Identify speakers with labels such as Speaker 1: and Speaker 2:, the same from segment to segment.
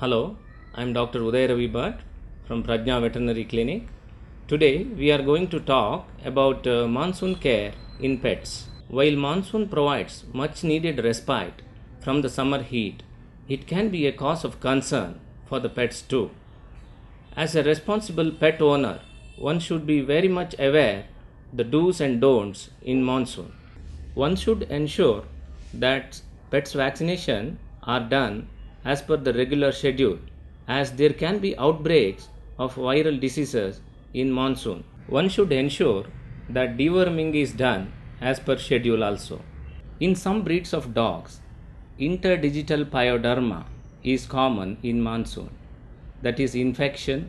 Speaker 1: Hello, I am Dr. Uday Ravi Bhatt from Prajna Veterinary Clinic. Today we are going to talk about uh, monsoon care in pets. While monsoon provides much needed respite from the summer heat, it can be a cause of concern for the pets too. As a responsible pet owner, one should be very much aware the do's and don'ts in monsoon. One should ensure that pets vaccination are done as per the regular schedule as there can be outbreaks of viral diseases in monsoon. One should ensure that deworming is done as per schedule also. In some breeds of dogs, interdigital pyoderma is common in monsoon, that is, infection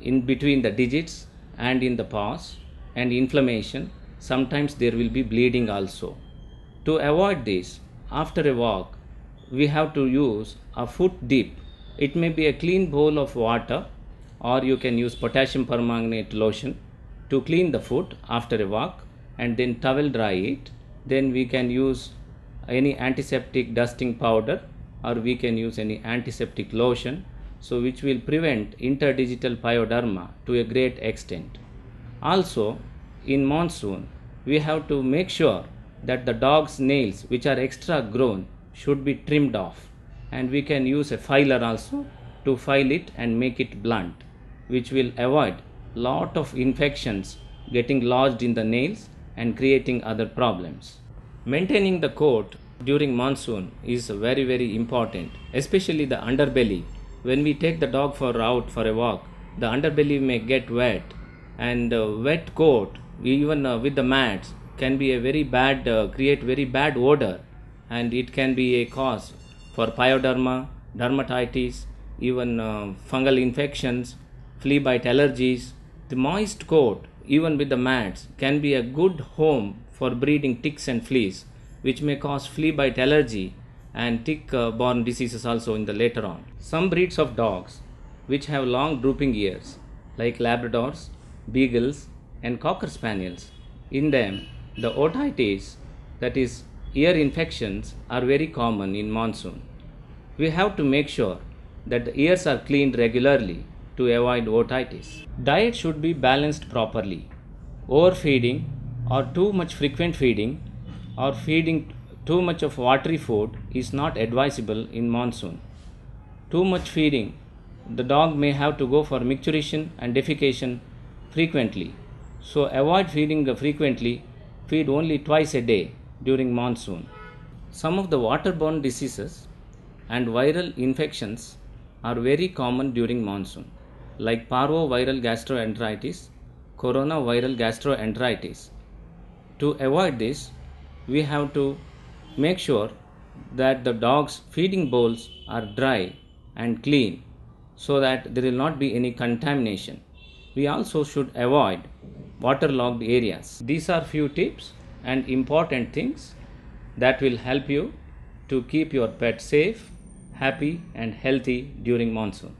Speaker 1: in between the digits and in the paws, and inflammation. Sometimes there will be bleeding also. To avoid this, after a walk, we have to use a foot deep it may be a clean bowl of water or you can use potassium permanganate lotion to clean the foot after a walk and then towel dry it then we can use any antiseptic dusting powder or we can use any antiseptic lotion so which will prevent interdigital pyoderma to a great extent also in monsoon we have to make sure that the dog's nails which are extra grown should be trimmed off and we can use a filer also to file it and make it blunt which will avoid lot of infections getting lodged in the nails and creating other problems. Maintaining the coat during monsoon is very very important especially the underbelly. When we take the dog for out for a walk the underbelly may get wet and uh, wet coat even uh, with the mats can be a very bad uh, create very bad odor and it can be a cause for pyoderma, dermatitis, even uh, fungal infections, flea bite allergies. The moist coat, even with the mats, can be a good home for breeding ticks and fleas, which may cause flea bite allergy and tick borne diseases also in the later on. Some breeds of dogs which have long drooping ears, like Labradors, Beagles, and Cocker Spaniels. In them, the otitis, that is Ear infections are very common in monsoon. We have to make sure that the ears are cleaned regularly to avoid otitis. Diet should be balanced properly. Overfeeding or too much frequent feeding or feeding too much of watery food is not advisable in monsoon. Too much feeding, the dog may have to go for micturition and defecation frequently. So avoid feeding frequently, feed only twice a day during monsoon. Some of the waterborne diseases and viral infections are very common during monsoon, like parvoviral gastroenteritis, coronaviral gastroenteritis. To avoid this, we have to make sure that the dog's feeding bowls are dry and clean so that there will not be any contamination. We also should avoid waterlogged areas. These are few tips and important things that will help you to keep your pet safe, happy and healthy during monsoon.